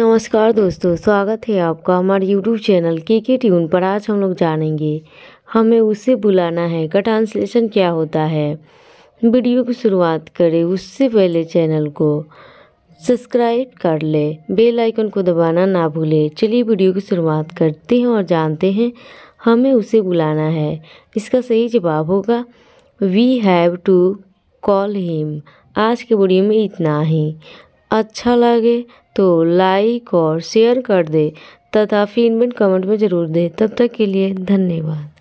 नमस्कार दोस्तों स्वागत है आपका हमारे यूट्यूब चैनल के के ट्यून पर आज हम लोग जानेंगे हमें उसे बुलाना है का ट्रांसलेशन क्या होता है वीडियो की शुरुआत करें उससे पहले चैनल को सब्सक्राइब कर ले बेल आइकन को दबाना ना भूलें चलिए वीडियो की शुरुआत करते हैं और जानते हैं हमें उसे बुलाना है इसका सही जवाब होगा we have to call him आज के वीडियो में इतना ही अच्छा लगे तो लाइक और शेयर कर दे तथा फीडबैक कमेंट में ज़रूर दें तब तक के लिए धन्यवाद